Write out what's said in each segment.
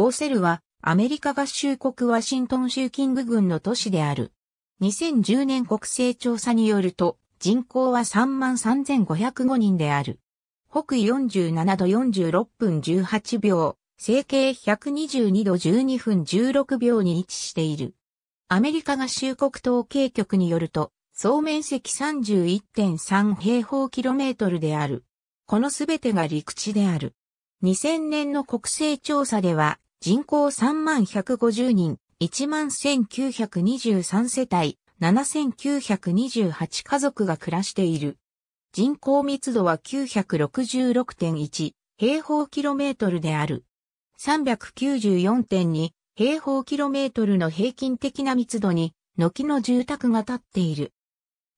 ボーセルはアメリカ合衆国ワシントン州キング郡の都市である。2010年国勢調査によると人口は33,505人である。北緯47度46分18秒、西経122度12分16秒に位置している。アメリカ合衆国統計局によると、総面積31.3平方キロメートルである。このすべてが陸地である。2000年の国勢調査では、人口3万150人、1万1923世帯、7928家族が暮らしている。人口密度は966.1平方キロメートルである。394.2平方キロメートルの平均的な密度に、軒の住宅が建っている。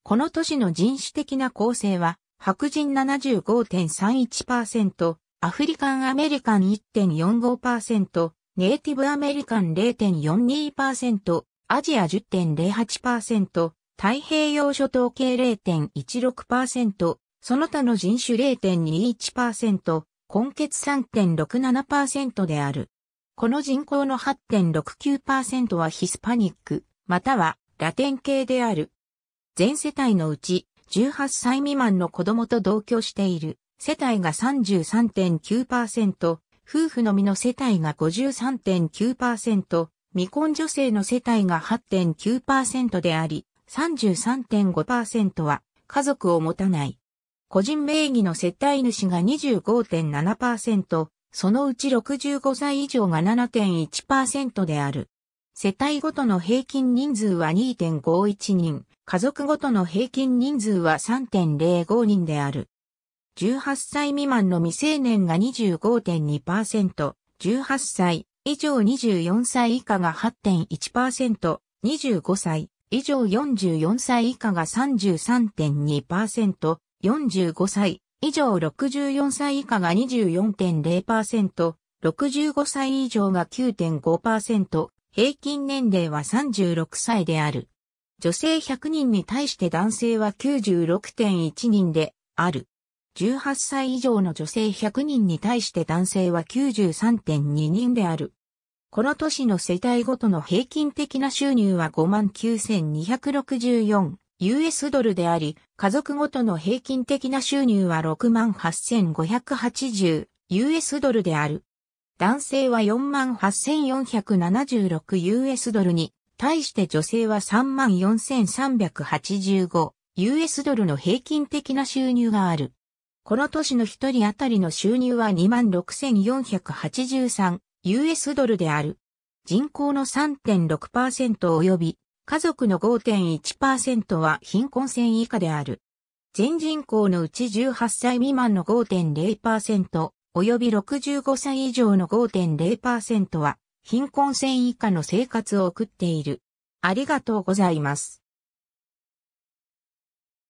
この都市の人種的な構成は、白人75.31%、アフリカンアメリカン1.45%、ネイティブアメリカン0.42%、アジア10.08%、太平洋諸島系0.16%、その他の人種0.21%、根血3.67%である。この人口の8.69%はヒスパニック、またはラテン系である。全世帯のうち18歳未満の子供と同居している。世帯が33.9%、夫婦のみの世帯が53.9%、未婚女性の世帯が8.9%であり、33.5%は家族を持たない。個人名義の世帯主が25.7%、そのうち65歳以上が7.1%である。世帯ごとの平均人数は2.51人、家族ごとの平均人数は3.05人である。18歳未満の未成年が25.2%、18歳以上24歳以下が8.1%、25歳以上44歳以下が33.2%、45歳以上64歳以下が24.0%、65歳以上が9.5%、平均年齢は36歳である。女性100人に対して男性は96.1人である。18歳以上の女性100人に対して男性は93.2人である。この年の世帯ごとの平均的な収入は59,264 US ドルであり、家族ごとの平均的な収入は68,580 US ドルである。男性は48,476 US ドルに、対して女性は 34,385US ドルの平均的な収入がある。この年の一人当たりの収入は26,483 US ドルである。人口の3.6%及び家族の5.1%は貧困線以下である。全人口のうち18歳未満の5.0%及び65歳以上の5.0%は貧困線以下の生活を送っている。ありがとうございます。